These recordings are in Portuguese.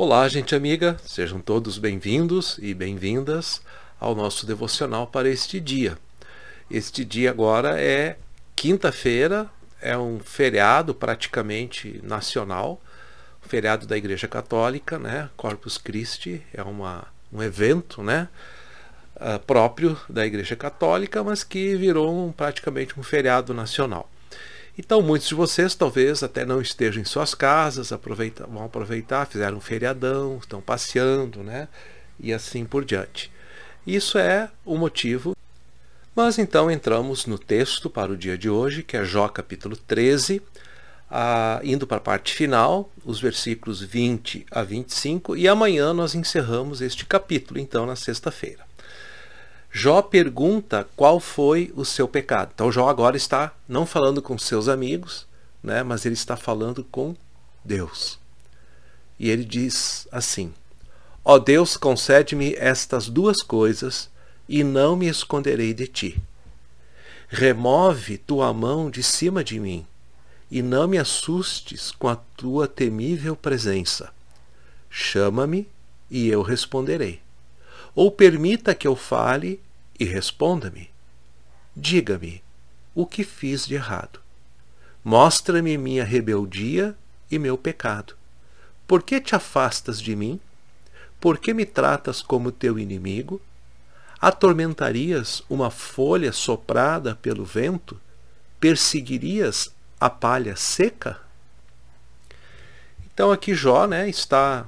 Olá, gente amiga, sejam todos bem-vindos e bem-vindas ao nosso devocional para este dia. Este dia agora é quinta-feira, é um feriado praticamente nacional, feriado da Igreja Católica, né? Corpus Christi é uma, um evento, né? Uh, próprio da Igreja Católica, mas que virou um, praticamente um feriado nacional. Então, muitos de vocês talvez até não estejam em suas casas, aproveita, vão aproveitar, fizeram um feriadão, estão passeando, né? E assim por diante. Isso é o motivo. Mas então entramos no texto para o dia de hoje, que é Jó capítulo 13, ah, indo para a parte final, os versículos 20 a 25, e amanhã nós encerramos este capítulo, então, na sexta-feira. Jó pergunta qual foi o seu pecado. Então Jó agora está não falando com seus amigos, né, mas ele está falando com Deus. E ele diz assim: Ó oh Deus, concede-me estas duas coisas e não me esconderei de ti. Remove tua mão de cima de mim e não me assustes com a tua temível presença. Chama-me e eu responderei. Ou permita que eu fale e responda-me: Diga-me, o que fiz de errado? Mostra-me minha rebeldia e meu pecado. Por que te afastas de mim? Por que me tratas como teu inimigo? Atormentarias uma folha soprada pelo vento? Perseguirias a palha seca? Então aqui Jó né, está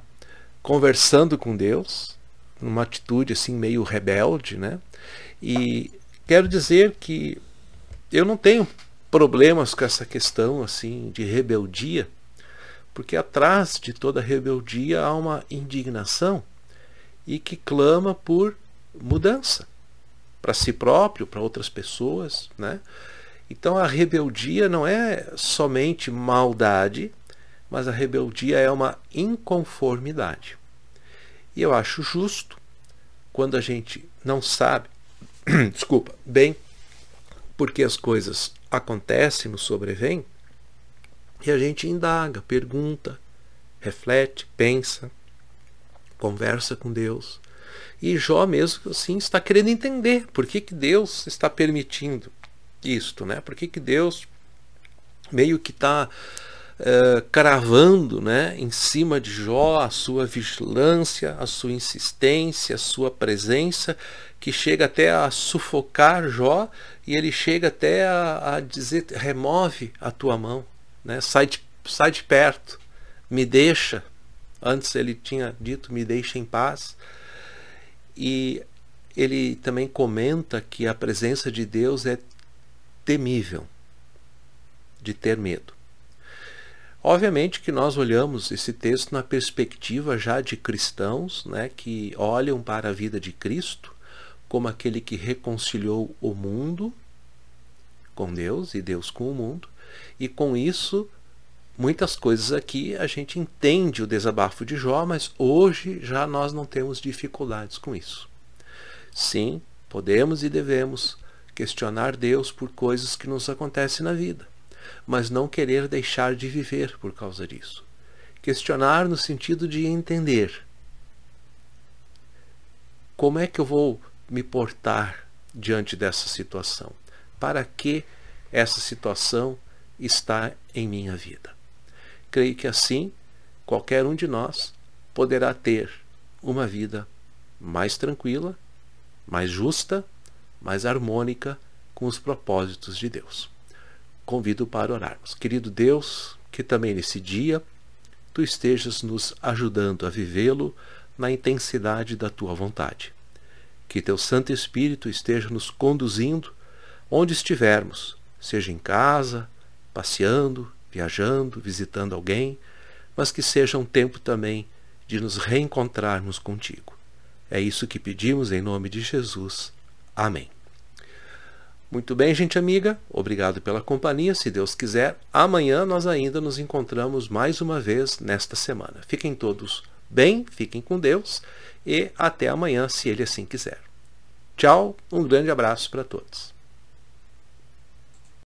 conversando com Deus, numa atitude assim meio rebelde, né? E quero dizer que eu não tenho problemas com essa questão assim de rebeldia, porque atrás de toda rebeldia há uma indignação e que clama por mudança para si próprio, para outras pessoas, né? Então a rebeldia não é somente maldade, mas a rebeldia é uma inconformidade. E eu acho justo quando a gente não sabe, desculpa, bem, porque as coisas acontecem, nos sobrevêm, e a gente indaga, pergunta, reflete, pensa, conversa com Deus. E Jó mesmo assim está querendo entender por que, que Deus está permitindo isto, né? Por que, que Deus meio que está eh, cravando né, em cima de Jó a sua vigilância, a sua insistência, a sua presença, que chega até a sufocar Jó e ele chega até a, a dizer: remove a tua mão, né, sai, de, sai de perto, me deixa. Antes ele tinha dito: me deixa em paz. E ele também comenta que a presença de Deus é temível, de ter medo. Obviamente que nós olhamos esse texto na perspectiva já de cristãos, né, que olham para a vida de Cristo como aquele que reconciliou o mundo com Deus e Deus com o mundo, e com isso muitas coisas aqui a gente entende o desabafo de Jó, mas hoje já nós não temos dificuldades com isso. Sim, podemos e devemos questionar Deus por coisas que nos acontecem na vida mas não querer deixar de viver por causa disso. Questionar no sentido de entender. Como é que eu vou me portar diante dessa situação? Para que essa situação está em minha vida? Creio que assim, qualquer um de nós poderá ter uma vida mais tranquila, mais justa, mais harmônica com os propósitos de Deus convido para orarmos. Querido Deus, que também nesse dia tu estejas nos ajudando a vivê-lo na intensidade da tua vontade. Que teu Santo Espírito esteja nos conduzindo onde estivermos, seja em casa, passeando, viajando, visitando alguém, mas que seja um tempo também de nos reencontrarmos contigo. É isso que pedimos em nome de Jesus. Amém. Muito bem, gente amiga, obrigado pela companhia. Se Deus quiser, amanhã nós ainda nos encontramos mais uma vez nesta semana. Fiquem todos bem, fiquem com Deus e até amanhã, se Ele assim quiser. Tchau, um grande abraço para todos.